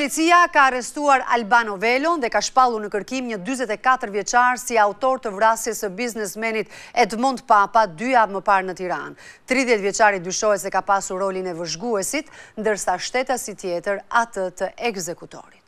Policia ka arrestuar Albano Velon dhe ka shpalu në kërkim një 24 vjeqar si autor të vrasjes e biznesmenit Edmond Papa dy avë më parë në Tiran. 30 vjeqari dyshojt se ka pasu rolin e vëzhguesit, ndërsa shtetasi tjetër atë të ekzekutorit.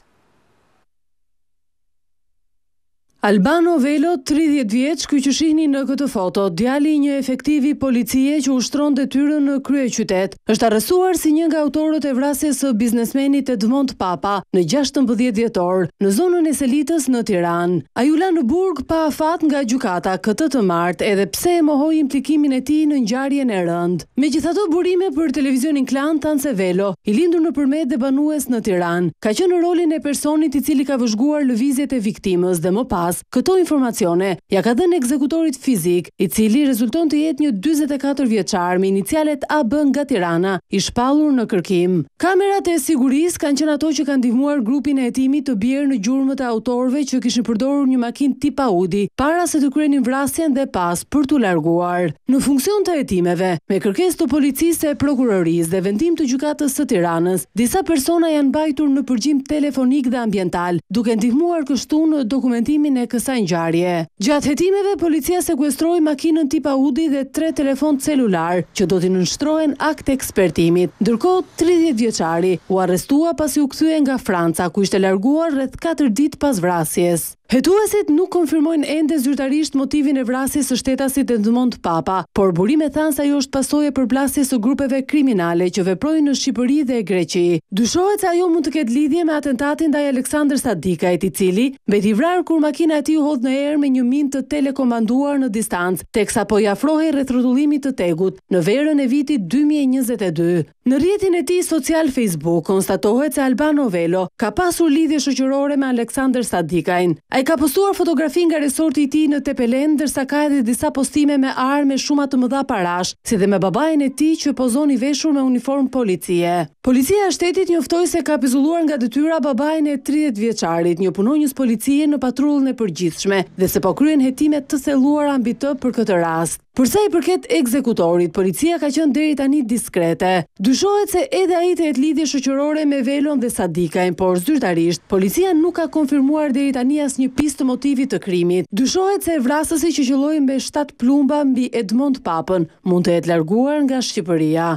Albano Velo, 30 vjeç, ky që shihni në këtë foto, djali një efektivi policie që ushtron detyrën në krye qytet, është arrestuar si një nga autorët e vrasjes së biznesmenit Edmond Papa në 16 dhjetor në zonën e Selitës në Tiranë. Ai u la në burg pa afat nga gjykata këtë të martë, edhe pse e mohoi implikimin e tij në ngjarjen e rëndë. Megjithatë, burime për televizionin Klan anse Velo, i lindur përmet dhe banues në Tiranë, ka qenë në rolin e personit i cili ka vëzhguar lëvizjet e viktimës dhe më pas. Këto informacione ja ka dhenë ekzekutorit fizik, i cili rezulton të jetë një 24 vjeqar me inicialet AB nga Tirana, i shpalur në kërkim. Kamerat e siguris kanë qenë ato që kanë divmuar grupin e etimi të bjerë në gjurëmët e autorve që kishë përdorur një makin tipa Audi, para se të kërenin vrasjen dhe pas për të larguar. Në funksion të etimeve, me kërkes të policisë e prokuroris dhe vendim të gjukatës të Tiranës, disa persona janë bajtur në përgjim telefonik dhe ambiental, duke ndihmuar kështu në dokumentimin e kësaj ngjarje. Gjatë hetimeve policia sekuestroi makinën tip Audi dhe tre telefon celular që do të nënshtrohen akt ekspertimit. Ndërkohë 30 vjeçari u arrestua pasi u kthye nga Franca ku ishte larguar rreth 4 ditë pas vrasjes. Hetuesit nuk konfirmojnë ende zyrtarisht motivin e vrasjes së shtetasit Edmond Papa, por burime thanë se ajo është pasojë për plasjes së grupeve kriminale që veprojnë në Shqipëri dhe Greqi. Dyshohet se ajo mund të ketë lidhje me atentatin ndaj Aleksandr Sadikait, i cili mbeti vrarë kur makina e tij u hodh në erë me një minë të telekomanduar në distancë, teksa po i afrohej rrethrotullimit të tegut në verën e vitit 2022. Në rrjetin e tij social Facebook konstatohet se Albano Velo ka pasur lidhje shoqërore me Aleksandr Sadikain i ka postuar fotografi nga resorti ti në Tepelen, dërsa ka edhe disa postime me arme shumat të mëdha parash, si dhe me babajn e ti që pozon i veshur me uniform policie. Policia shtetit njoftoj se ka pizulluar nga dëtyra babajn e 30 vjeqarit, një punonjës policie në patrullën e përgjithshme, dhe se po kryen hetimet të seluar ambitë për këtë rast. Përsa i përket ekzekutorit, policia ka qënë deri tani diskrete. Dushohet se edhe a i të jetë lidi shëqërore me velon dhe sadikajnë, por zyrtarisht, policia nuk ka konfirmuar deri tani as një pistë të motivit të krimit. Dushohet se vrasësi që qëllojnë me 7 plumba mbi Edmond Papën mund të jetë larguar nga Shqipëria.